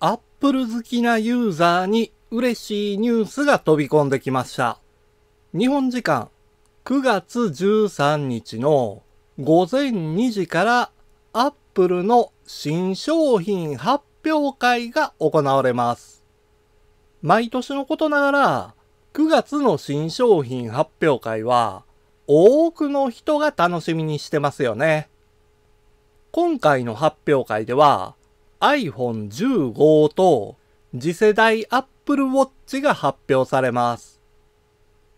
アップル好きなユーザーに嬉しいニュースが飛び込んできました。日本時間9月13日の午前2時からアップルの新商品発表会が行われます。毎年のことながら9月の新商品発表会は多くの人が楽しみにしてますよね。今回の発表会では iPhone15 と次世代 Apple Watch が発表されます。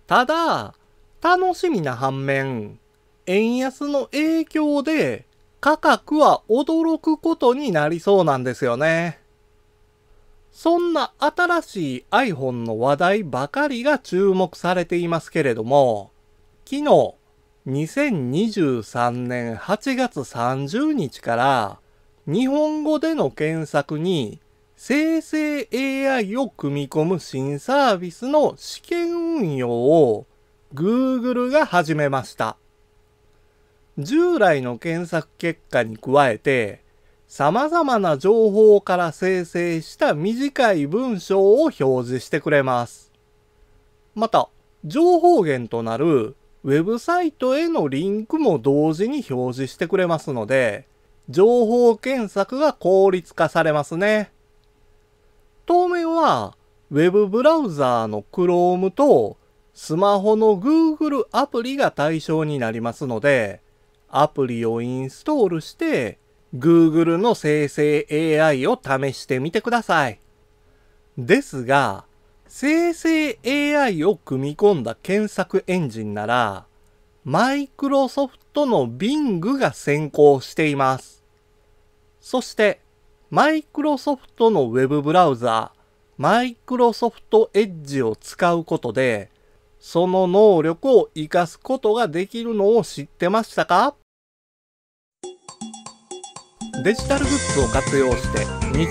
ただ、楽しみな反面、円安の影響で価格は驚くことになりそうなんですよね。そんな新しい iPhone の話題ばかりが注目されていますけれども、昨日、2023年8月30日から日本語での検索に生成 AI を組み込む新サービスの試験運用を Google が始めました。従来の検索結果に加えて、様々な情報から生成した短い文章を表示してくれます。また、情報源となるウェブサイトへのリンクも同時に表示してくれますので、情報検索が効率化されますね。当面は Web ブラウザーの Chrome とスマホの Google アプリが対象になりますので、アプリをインストールして Google の生成 AI を試してみてください。ですが、生成 AI を組み込んだ検索エンジンなら、マイクロソフトの Bing が先行しています。そして、マイクロソフトのウェブブラウザマイクロソフトエッジを使うことで、その能力を活かすことができるのを知ってましたかデジタルグッズを活用して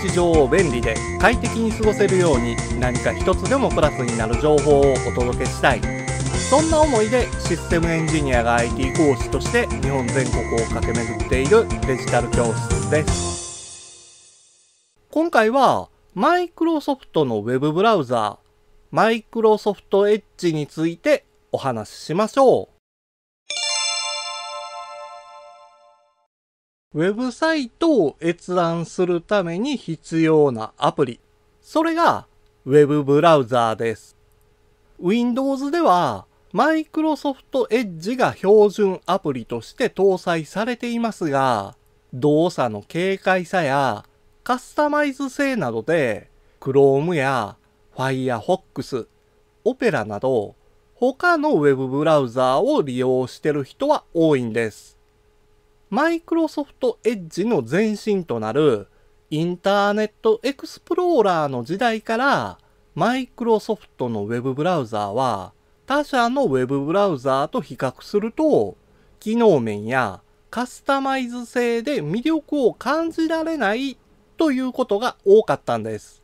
日常を便利で快適に過ごせるように何か一つでもプラスになる情報をお届けしたい。そんな思いでシステムエンジニアが IT 講師として日本全国を駆け巡っているデジタル教室です。今回はマイクロソフトのウェブブラウザーマイクロソフトエッジについてお話ししましょう。ウェブサイトを閲覧するために必要なアプリ。それがウェブブラウザーです。Windows ではマイクロソフトエッジが標準アプリとして搭載されていますが、動作の軽快さやカスタマイズ性などで、Chrome や Firefox、Opera など、他の Web ブラウザーを利用している人は多いんです。マイクロソフトエッジの前身となるインターネットエクスプローラーの時代からマイクロソフトの Web ブラウザーは他社の Web ブラウザーと比較すると、機能面やカスタマイズ性で魅力を感じられないということが多かったんです。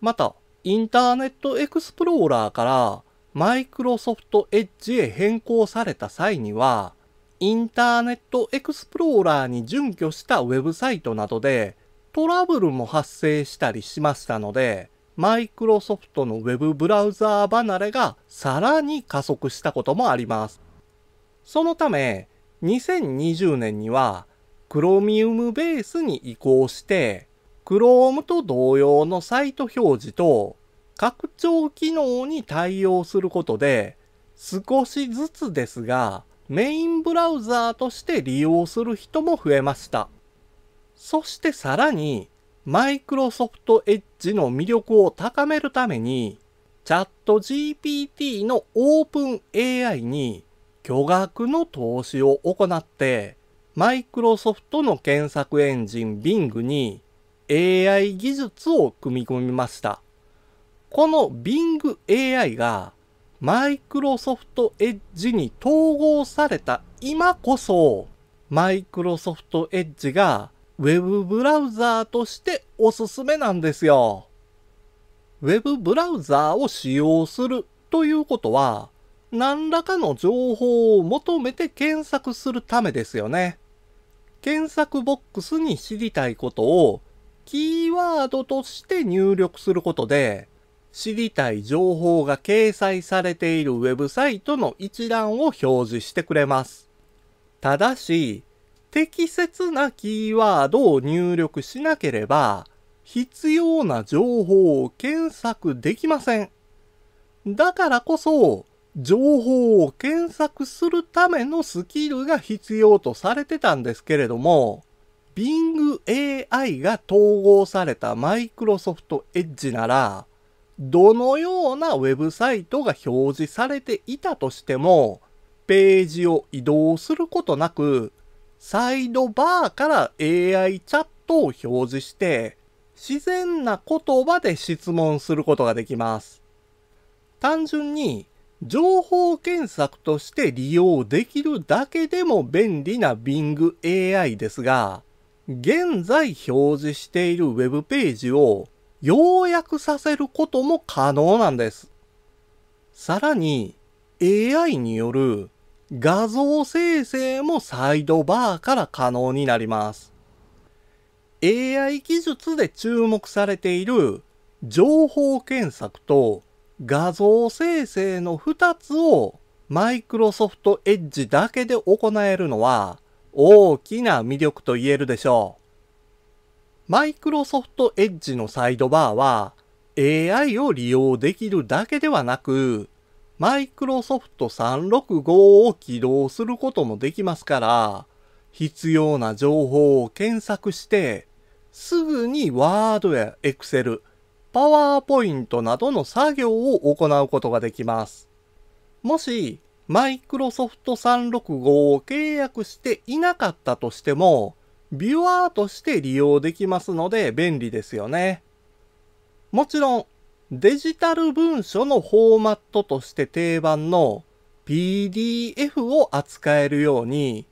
また、インターネットエクスプローラーからマイクロソフトエッジへ変更された際には、インターネットエクスプローラーに準拠したウェブサイトなどでトラブルも発生したりしましたので、マイクロソフトの Web ブラウザー離れがさらに加速したこともあります。そのため、2020年には Chromium ベースに移行して、Chrome と同様のサイト表示と拡張機能に対応することで、少しずつですが、メインブラウザーとして利用する人も増えました。そしてさらに、マイクロソフトエッジの魅力を高めるために、チャット GPT のオープン AI に巨額の投資を行って、マイクロソフトの検索エンジン Bing に AI 技術を組み込みました。この Bing AI がマイクロソフトエッジに統合された今こそ、マイクロソフトエッジがウェブブラウザーとしておすすめなんですよ。ウェブブラウザーを使用するということは、何らかの情報を求めて検索するためですよね。検索ボックスに知りたいことをキーワードとして入力することで、知りたい情報が掲載されているウェブサイトの一覧を表示してくれます。ただし、適切なキーワードを入力しなければ、必要な情報を検索できません。だからこそ、情報を検索するためのスキルが必要とされてたんですけれども、Bing AI が統合された Microsoft Edge なら、どのようなウェブサイトが表示されていたとしても、ページを移動することなく、サイドバーから AI チャットを表示して、自然な言葉で質問することができます。単純に情報検索として利用できるだけでも便利な Bing AI ですが、現在表示している Web ページを要約させることも可能なんです。さらに AI による画像生成もサイドバーから可能になります。AI 技術で注目されている情報検索と画像生成の2つをマイクロソフトエッジだけで行えるのは大きな魅力と言えるでしょう。マイクロソフトエッジのサイドバーは AI を利用できるだけではなくマイクロソフト365を起動することもできますから、必要な情報を検索して、すぐにワードやエクセル、パワーポイントなどの作業を行うことができます。もし、マイクロソフト365を契約していなかったとしても、ビュアーとして利用できますので便利ですよね。もちろん、デジタル文書のフォーマットとして定番の PDF を扱えるように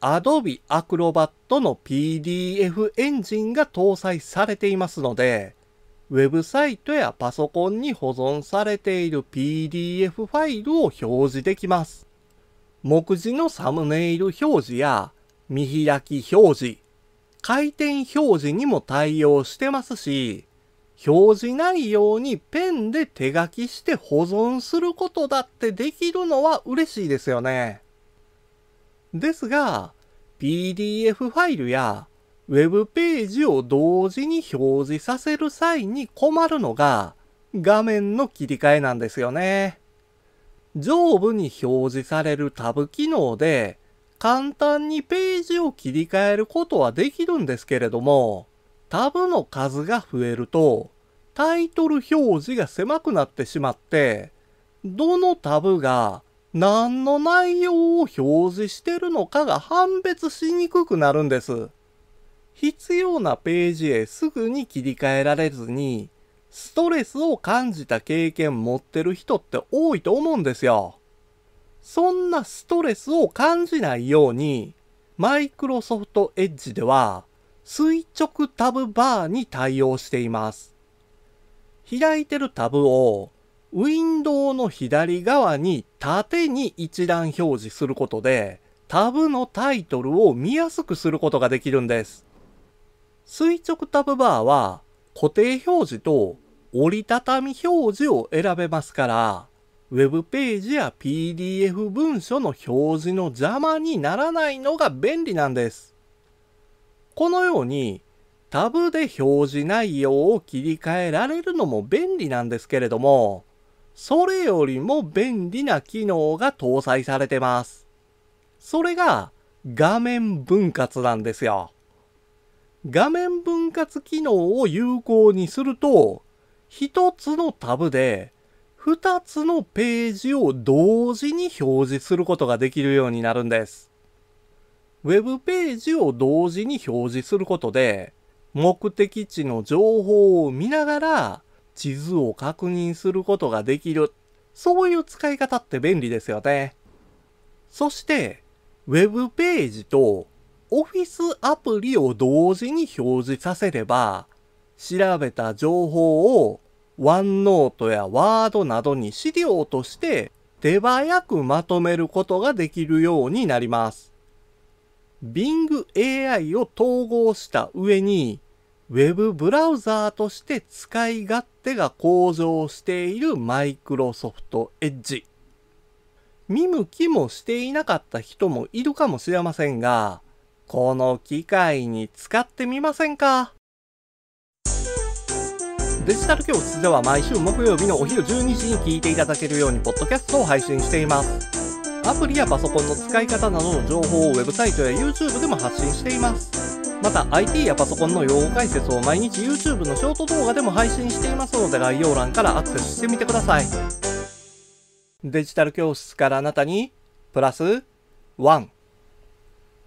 Adobe Acrobat の PDF エンジンが搭載されていますのでウェブサイトやパソコンに保存されている PDF ファイルを表示できます。目次のサムネイル表示や見開き表示、回転表示にも対応してますし、表示ないようにペンで手書きして保存することだってできるのは嬉しいですよね。ですが、PDF ファイルや Web ページを同時に表示させる際に困るのが画面の切り替えなんですよね。上部に表示されるタブ機能で簡単にページを切り替えることはできるんですけれども、タブの数が増えると、タイトル表示が狭くなってしまって、どのタブが何の内容を表示してるのかが判別しにくくなるんです。必要なページへすぐに切り替えられずに、ストレスを感じた経験持ってる人って多いと思うんですよ。そんなストレスを感じないように、マイクロソフトエッジでは、垂直タブバーに対応しています。開いてるタブをウィンドウの左側に縦に一覧表示することでタブのタイトルを見やすくすることができるんです。垂直タブバーは固定表示と折りたたみ表示を選べますから、Web ページや PDF 文書の表示の邪魔にならないのが便利なんです。このようにタブで表示内容を切り替えられるのも便利なんですけれども、それよりも便利な機能が搭載されてます。それが画面分割なんですよ。画面分割機能を有効にすると、一つのタブで二つのページを同時に表示することができるようになるんです。ウェブページを同時に表示することで、目的地の情報を見ながら地図を確認することができる。そういう使い方って便利ですよね。そして、ウェブページとオフィスアプリを同時に表示させれば、調べた情報を OneNote や Word などに資料として手早くまとめることができるようになります。Bing AI を統合した上に、Web ブラウザーとして使い勝手が向上している Microsoft Edge。見向きもしていなかった人もいるかもしれませんが、この機械に使ってみませんかデジタル教室では毎週木曜日のお昼12時に聞いていただけるようにポッドキャストを配信しています。アプリやパソコンの使い方などの情報をウェブサイトや YouTube でも発信しています。また IT やパソコンの用語解説を毎日 YouTube のショート動画でも配信していますので概要欄からアクセスしてみてください。デジタル教室からあなたにプラス1